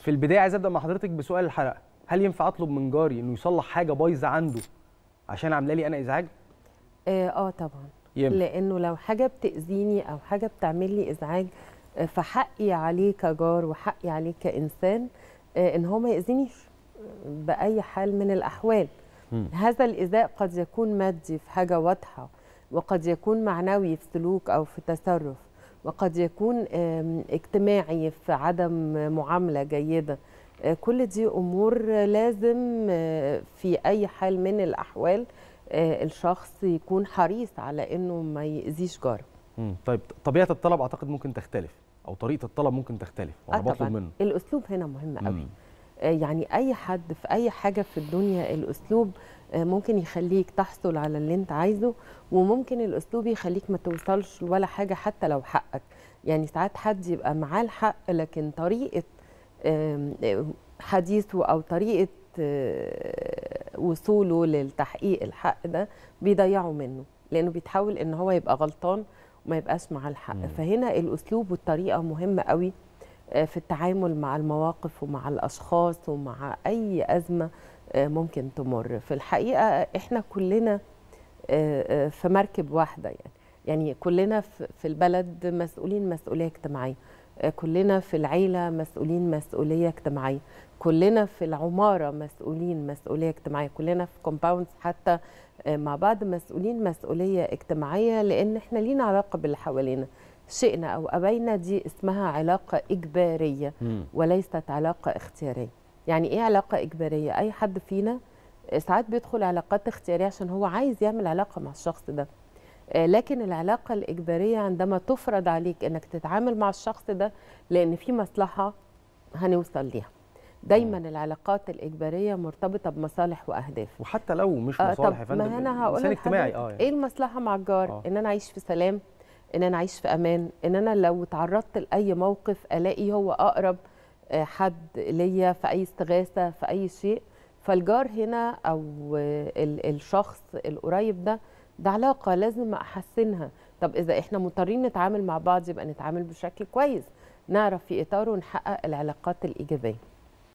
في البدايه عايز ابدا مع حضرتك بسؤال الحلقه هل ينفع اطلب من جاري انه يصلح حاجه بايظه عنده عشان عامله لي انا ازعاج اه, آه طبعا ينفع. لانه لو حاجه بتاذيني او حاجه بتعمل لي ازعاج آه، فحقي عليه كجار وحقي عليه كانسان آه، ان هو ما ياذينيش آه، باي حال من الاحوال م. هذا الايذاء قد يكون مادي في حاجه واضحه وقد يكون معنوي في سلوك او في تصرف وقد يكون اجتماعي في عدم معاملة جيدة آه، كل دي أمور لازم آه، في أي حال من الأحوال آه، الشخص يكون حريص على أنه ما يأذيش جاره طيب طبيعة الطلب أعتقد ممكن تختلف أو طريقة الطلب ممكن تختلف وأنا بطلب منه الأسلوب هنا مهم قوي يعني أي حد في أي حاجة في الدنيا الأسلوب آه، ممكن يخليك تحصل على اللي انت عايزه وممكن الاسلوب يخليك ما توصلش ولا حاجه حتى لو حقك يعني ساعات حد يبقى معاه الحق لكن طريقه آه، حديثه او طريقه آه، وصوله للتحقيق الحق ده بيضيعه منه لانه بيتحول ان هو يبقى غلطان وما يبقاش معاه الحق مم. فهنا الاسلوب والطريقه مهمه قوي في التعامل مع المواقف ومع الاشخاص ومع اي ازمه آه، ممكن تمر في الحقيقه احنا كلنا آه، آه، في مركب واحده يعني يعني كلنا في البلد مسؤولين مسؤوليه اجتماعيه كلنا في العيله مسؤولين مسؤوليه اجتماعيه كلنا في العماره مسؤولين مسؤوليه اجتماعيه كلنا في كومباوندز حتى مع بعض مسؤولين مسؤوليه اجتماعيه لان احنا لينا علاقه باللي حوالينا شئنا او ابينا دي اسمها علاقه اجباريه وليست علاقه اختياريه يعني ايه علاقه اجباريه اي حد فينا آه، ساعات بيدخل علاقات اختياريه عشان هو عايز يعمل علاقه مع الشخص ده آه، لكن العلاقه الاجباريه عندما تفرض عليك انك تتعامل مع الشخص ده لان في مصلحه هنوصل ليها دايما م. العلاقات الاجباريه مرتبطه بمصالح واهداف وحتى لو مش آه، مصالح يا فندم ما انا هقول اجتماعي اه يعني. ايه المصلحه مع الجار آه. ان انا اعيش في سلام ان انا اعيش في امان ان انا لو تعرضت لاي موقف الاقي هو اقرب آه، حد ليا في اي استغاثه في اي شيء فالجار هنا او الشخص القريب ده ده علاقه لازم احسنها طب اذا احنا مضطرين نتعامل مع بعض يبقى نتعامل بشكل كويس نعرف في اطاره نحقق العلاقات الايجابيه